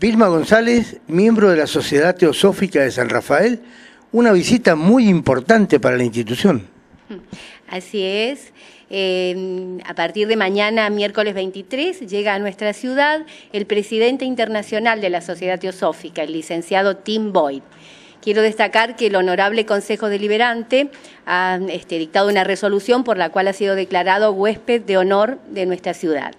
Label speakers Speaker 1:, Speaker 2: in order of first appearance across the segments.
Speaker 1: Vilma González, miembro de la Sociedad Teosófica de San Rafael, una visita muy importante para la institución. Así es. a partir de mañana, miércoles 23, llega a nuestra ciudad el presidente internacional de la Sociedad Teosófica, el licenciado Tim Boyd. Quiero destacar que el Honorable Consejo Deliberante ha este, dictado una resolución por la cual ha sido declarado huésped de honor de nuestra ciudad.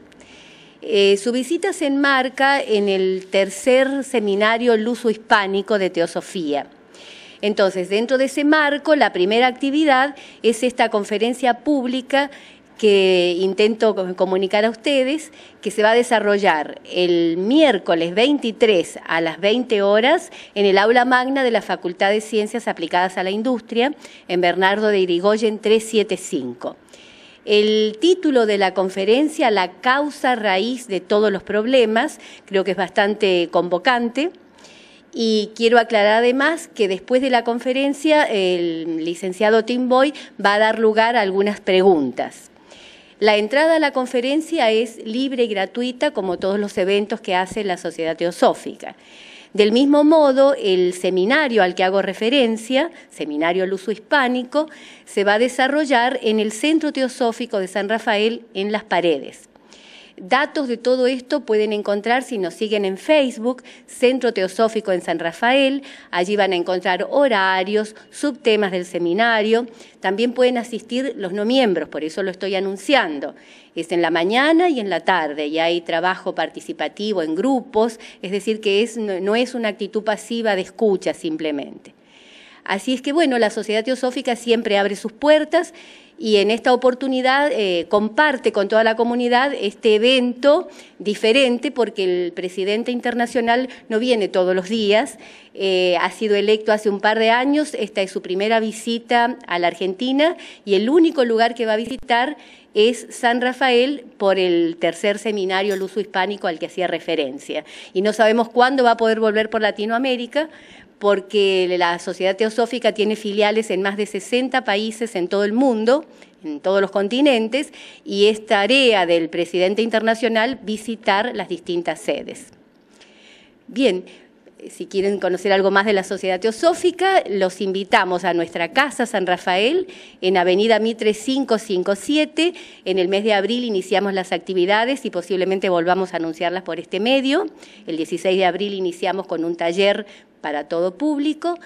Speaker 1: Eh, su visita se enmarca en el tercer seminario luso hispánico de teosofía. Entonces, dentro de ese marco, la primera actividad es esta conferencia pública que intento comunicar a ustedes, que se va a desarrollar el miércoles 23 a las 20 horas en el aula magna de la Facultad de Ciencias Aplicadas a la Industria, en Bernardo de Irigoyen 375. El título de la conferencia, La causa raíz de todos los problemas, creo que es bastante convocante. Y quiero aclarar además que después de la conferencia el licenciado Tim Boy va a dar lugar a algunas preguntas. La entrada a la conferencia es libre y gratuita, como todos los eventos que hace la Sociedad Teosófica. Del mismo modo, el seminario al que hago referencia, Seminario uso Hispánico, se va a desarrollar en el Centro Teosófico de San Rafael en Las Paredes. Datos de todo esto pueden encontrar si nos siguen en Facebook, Centro Teosófico en San Rafael. Allí van a encontrar horarios, subtemas del seminario. También pueden asistir los no miembros, por eso lo estoy anunciando. Es en la mañana y en la tarde y hay trabajo participativo en grupos, es decir, que es, no, no es una actitud pasiva de escucha simplemente. Así es que bueno, la Sociedad Teosófica siempre abre sus puertas y en esta oportunidad eh, comparte con toda la comunidad este evento diferente porque el presidente internacional no viene todos los días, eh, ha sido electo hace un par de años, esta es su primera visita a la Argentina y el único lugar que va a visitar es San Rafael por el tercer seminario luso hispánico al que hacía referencia. Y no sabemos cuándo va a poder volver por Latinoamérica, porque la Sociedad Teosófica tiene filiales en más de 60 países en todo el mundo, en todos los continentes, y es tarea del presidente internacional visitar las distintas sedes. Bien, si quieren conocer algo más de la Sociedad Teosófica, los invitamos a nuestra casa San Rafael en Avenida Mitre 557. En el mes de abril iniciamos las actividades y posiblemente volvamos a anunciarlas por este medio. El 16 de abril iniciamos con un taller para todo público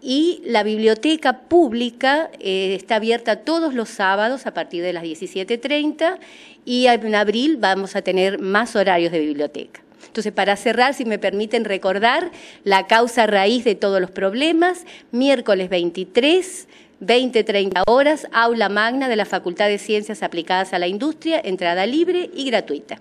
Speaker 1: y la biblioteca pública eh, está abierta todos los sábados a partir de las 17.30 y en abril vamos a tener más horarios de biblioteca. Entonces, para cerrar, si me permiten recordar la causa raíz de todos los problemas, miércoles 23, 20.30 horas, aula magna de la Facultad de Ciencias Aplicadas a la Industria, entrada libre y gratuita.